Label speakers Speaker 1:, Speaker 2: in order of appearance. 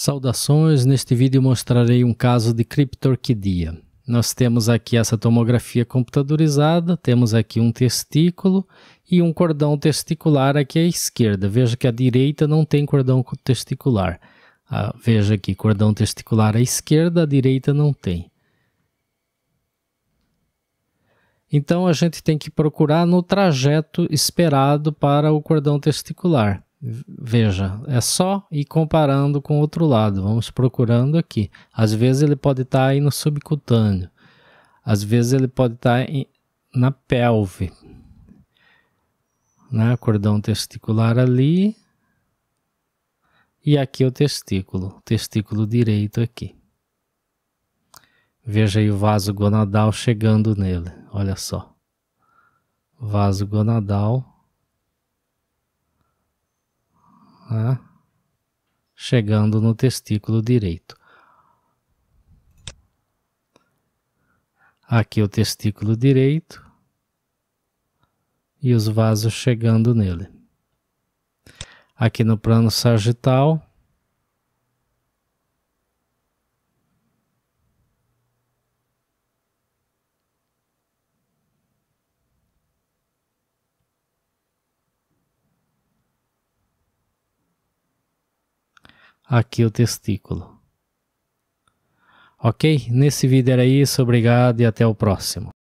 Speaker 1: Saudações, neste vídeo mostrarei um caso de criptorquidia. Nós temos aqui essa tomografia computadorizada, temos aqui um testículo e um cordão testicular aqui à esquerda. Veja que à direita não tem cordão testicular. Ah, veja aqui, cordão testicular à esquerda, à direita não tem. Então a gente tem que procurar no trajeto esperado para o cordão testicular. Veja, é só ir comparando com o outro lado. Vamos procurando aqui. Às vezes ele pode estar tá aí no subcutâneo, às vezes ele pode estar tá na pelve, né? Cordão testicular ali e aqui o testículo, testículo direito aqui. Veja aí o vaso gonadal chegando nele. Olha só, vaso gonadal né? chegando no testículo direito. Aqui o testículo direito e os vasos chegando nele. Aqui no plano sagital, aqui o testículo. Ok? Nesse vídeo era isso, obrigado e até o próximo.